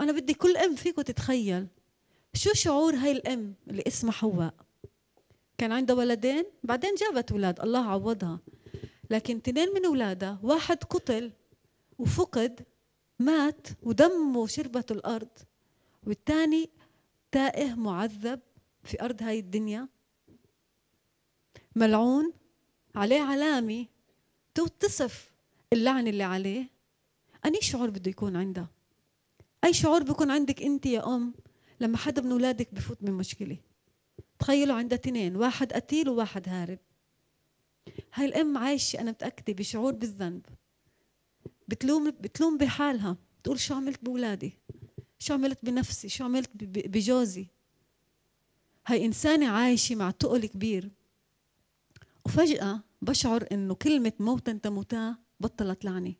أنا بدي كل أم فيكم تتخيل شو شعور هاي الأم اللي اسمها حواء كان عندها ولدين بعدين جابت أولاد الله عوضها لكن تنين من أولادها واحد قتل وفقد مات ودمه شربته الأرض والثاني تائه معذب في أرض هاي الدنيا ملعون عليه علامة تصف اللعن اللي عليه أني شعور بده يكون عندها اي شعور بيكون عندك انت يا ام لما حدا من اولادك بفوت من مشكله تخيلوا عندها اثنين واحد قتيل وواحد هارب هاي الام عايشه انا متاكده بشعور بالذنب بتلوم بتلوم بحالها بتقول شو عملت باولادي شو عملت بنفسي شو عملت بجوزي هاي انسانه عايشه مع تقل كبير وفجاه بشعر انه كلمه موتا تموتا بطلت لعنه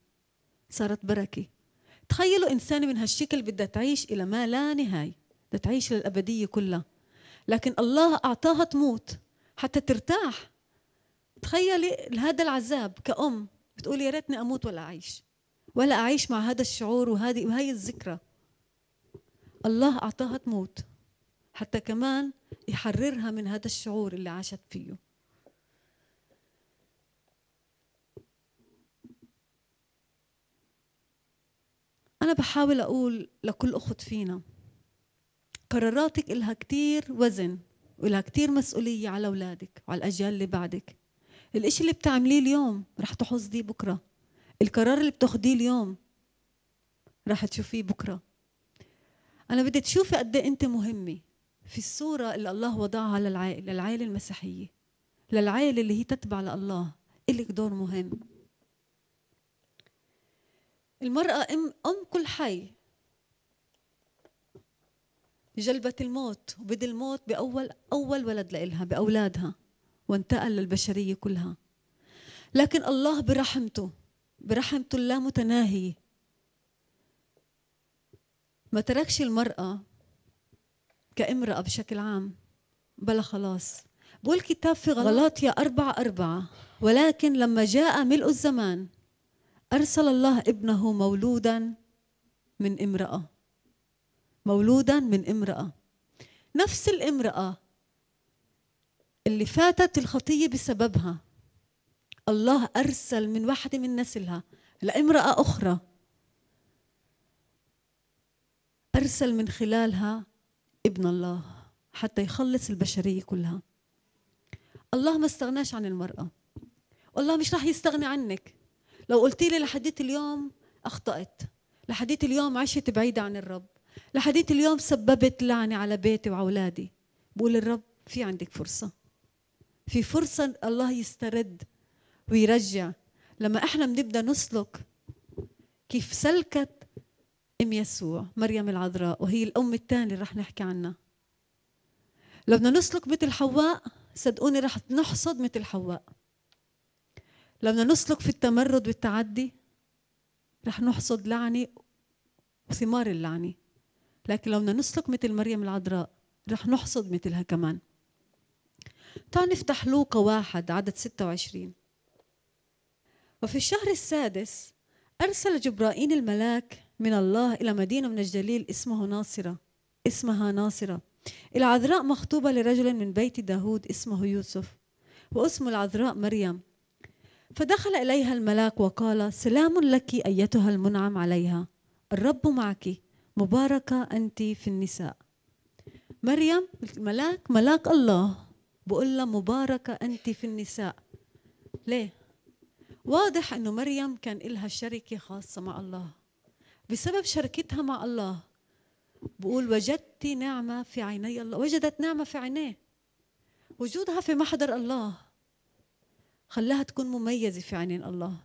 صارت بركه تخيلوا إنسانة من هالشكل بدها تعيش إلى ما لا نهاية بدها تعيش للأبدية كلها لكن الله أعطاها تموت حتى ترتاح تخيلي هذا العذاب كأم بتقول يا ريتني أموت ولا أعيش ولا أعيش مع هذا الشعور وهذه وهي الذكرى الله أعطاها تموت حتى كمان يحررها من هذا الشعور اللي عاشت فيه بحاول أقول لكل أخت فينا قراراتك إلها كتير وزن وإلها كتير مسؤولية على أولادك وعلى الأجيال اللي بعدك الإشي اللي بتعمليه اليوم رح تحصديه بكرة القرار اللي بتاخديه اليوم رح تشوفيه بكرة أنا بدي تشوفي قد إيه أنت مهمة في الصورة اللي الله وضعها للعائلة للعائلة المسيحية للعائلة اللي هي تتبع لله إلك دور مهم المرأة أم, أم كل حي جلبت الموت وبدي الموت بأول أول ولد لإلها بأولادها وانتقل للبشرية كلها لكن الله برحمته برحمته اللامتناهية ما تركش المرأة كامرأة بشكل عام بلا خلاص بقول كتاب في غلط. غلاطيا أربعة أربعة ولكن لما جاء ملء الزمان أرسل الله ابنه مولودا من امرأة مولودا من امرأة نفس الامرأة اللي فاتت الخطية بسببها الله أرسل من واحدة من نسلها لامرأة أخرى أرسل من خلالها ابن الله حتى يخلص البشرية كلها الله ما استغناش عن المرأة والله مش راح يستغني عنك لو قلت لي لحديت اليوم أخطأت لحديت اليوم عشت بعيدة عن الرب لحديت اليوم سببت لعنة على بيتي وعولادي بقول الرب في عندك فرصة في فرصة الله يسترد ويرجع لما احنا بنبدا نسلك كيف سلكت ام يسوع مريم العذراء وهي الام الثانيه اللي رح نحكي عنها لو بدنا نسلك مثل حواء صدقوني رح نحصد مثل حواء لما نسلك في التمرد والتعدي رح نحصد لعنة وثمار اللعنة لكن لو بدنا نسلك مثل مريم العذراء رح نحصد مثلها كمان تعال نفتح لوقا واحد عدد 26 وفي الشهر السادس أرسل جبرائيل الملاك من الله إلى مدينة من الجليل اسمه ناصرة اسمها ناصرة العذراء مخطوبة لرجل من بيت داود اسمه يوسف واسم العذراء مريم فدخل إليها الملاك وقال سلام لك أيتها المنعم عليها الرب معك مباركة أنت في النساء مريم الملاك ملاك الله بقول لها مباركة أنت في النساء ليه؟ واضح أنه مريم كان إلها شركة خاصة مع الله بسبب شركتها مع الله بقول وجدت نعمة في عيني الله وجدت نعمة في عينيه وجودها في محضر الله خلاها تكون مميزة في عينين الله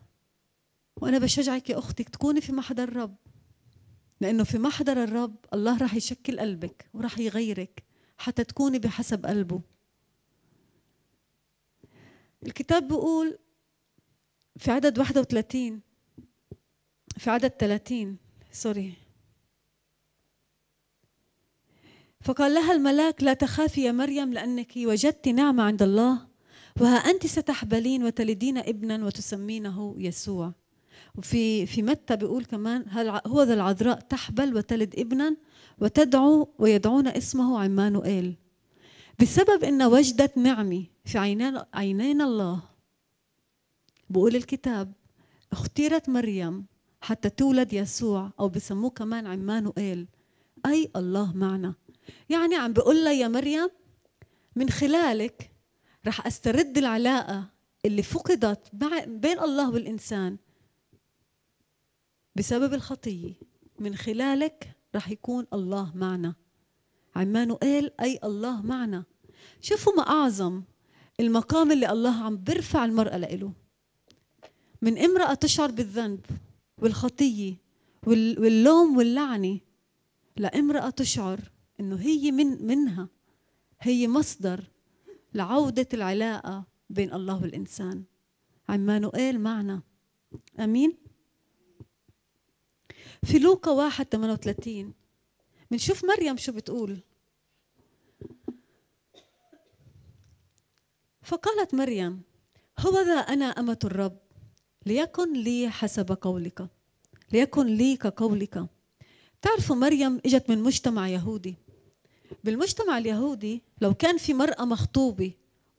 وأنا بشجعك يا أختك تكوني في محضر الرب لأنه في محضر الرب الله راح يشكل قلبك وراح يغيرك حتى تكوني بحسب قلبه الكتاب بيقول في عدد 31 في عدد 30 سوري فقال لها الملاك لا تخافي يا مريم لأنك وجدت نعمة عند الله وها أنت ستحبلين وتلدين ابنا وتسمينه يسوع وفي في متى بيقول كمان هل هو ذا العذراء تحبل وتلد ابنا وتدعو ويدعون اسمه عمانوئيل بسبب ان وجدت نعمي في عينان عينين الله بقول الكتاب اختيرت مريم حتى تولد يسوع او بسموه كمان عمانوئيل اي الله معنا يعني عم بقول لها يا مريم من خلالك رح استرد العلاقه اللي فقدت بين الله والانسان بسبب الخطيه من خلالك رح يكون الله معنا عمانوئيل قال اي الله معنا شوفوا ما اعظم المقام اللي الله عم بيرفع المراه لإله من امراه تشعر بالذنب والخطيه واللوم واللعنه لامراه تشعر انه هي من منها هي مصدر لعودة العلاقة بين الله والإنسان عمانوئيل معنا أمين في لوقا ثمانية 38 بنشوف مريم شو بتقول فقالت مريم هو ذا أنا أمة الرب ليكن لي حسب قولك ليكن لي كقولك تعرفوا مريم اجت من مجتمع يهودي بالمجتمع اليهودي لو كان في مرأة مخطوبة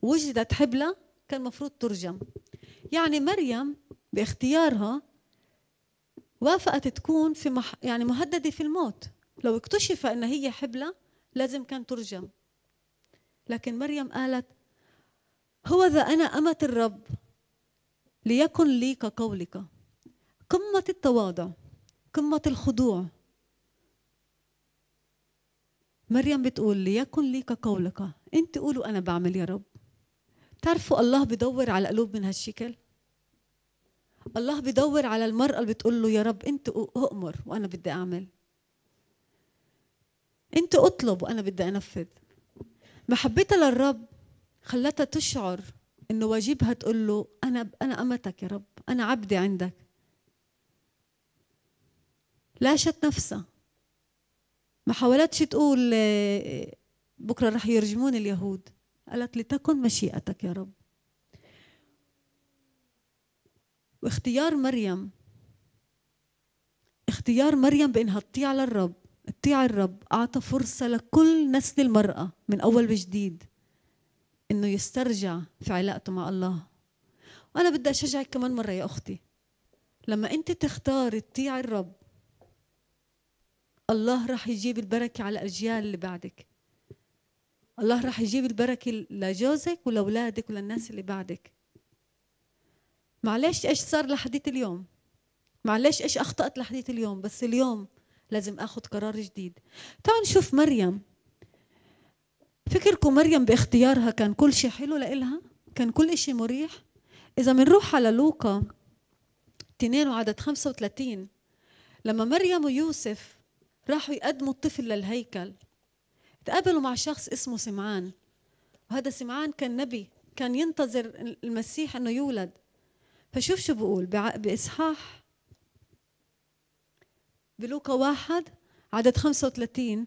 وجدت حبلة كان مفروض ترجم يعني مريم باختيارها وافقت تكون في مح... يعني مهددة في الموت لو اكتشف أن هي حبلة لازم كان ترجم لكن مريم قالت هو ذا أنا أمة الرب ليكن لي كقولك قمة التواضع قمة الخضوع مريم بتقول ليكن ليك قولك انت قولوا انا بعمل يا رب تعرفوا الله بدور على قلوب من هالشكل الله بدور على المرأة اللي بتقول له يا رب انت اؤمر وانا بدي اعمل انت اطلب وانا بدي انفذ محبتها للرب خلتها تشعر انه واجبها تقول له انا انا امتك يا رب انا عبدي عندك لاشت نفسها ما حاولتش تقول آه، بكرة رح يرجمون اليهود قالت لتكن مشيئتك يا رب واختيار مريم اختيار مريم بانها تطيع للرب تطيع الرب اعطى فرصه لكل نسل المراه من اول وجديد انه يسترجع في علاقته مع الله وانا بدي اشجعك كمان مره يا اختي لما انت تختار تطيع الرب الله راح يجيب البركة على الأجيال اللي بعدك الله راح يجيب البركة لجوزك ولأولادك وللناس اللي بعدك معلش إيش صار لحديث اليوم معلش إيش أخطأت لحديث اليوم بس اليوم لازم أخذ قرار جديد تعالوا نشوف مريم فكركم مريم باختيارها كان كل شيء حلو لإلها كان كل شيء مريح إذا بنروح على لوقا 2 وعدد 35 لما مريم ويوسف راحوا يقدموا الطفل للهيكل تقابلوا مع شخص اسمه سمعان وهذا سمعان كان نبي كان ينتظر المسيح انه يولد فشوف شو بقول باصحاح بلوكا واحد عدد 35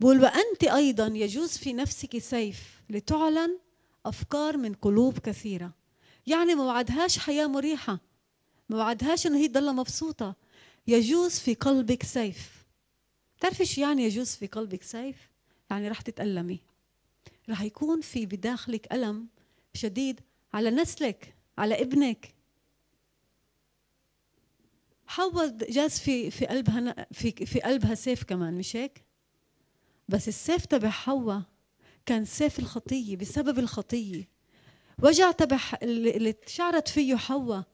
بقول وانت ايضا يجوز في نفسك سيف لتعلن افكار من قلوب كثيره يعني ما وعدهاش حياه مريحه ما وعدهاش انه هي تضلها مبسوطه يجوز في قلبك سيف بتعرفي شو يعني يجوز في قلبك سيف؟ يعني رح تتألمي رح يكون في بداخلك ألم شديد على نسلك على ابنك حواء جاز في في قلبها في في قلبها سيف كمان مش هيك؟ بس السيف تبع حواء كان سيف الخطية بسبب الخطية وجع تبع اللي شعرت فيه حواء